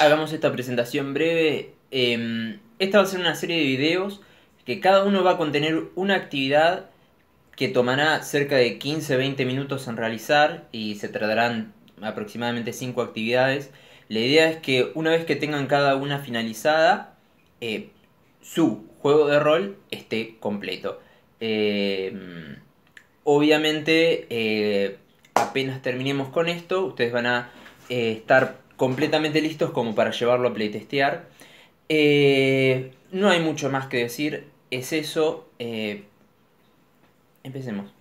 hagamos esta presentación breve. Em, esta va a ser una serie de videos que cada uno va a contener una actividad que tomará cerca de 15-20 minutos en realizar y se tratarán aproximadamente 5 actividades. La idea es que una vez que tengan cada una finalizada, eh, su juego de rol esté completo. Em, obviamente, eh, apenas terminemos con esto, ustedes van a eh, estar completamente listos como para llevarlo a playtestear. Eh, no hay mucho más que decir, es eso. Eh, empecemos.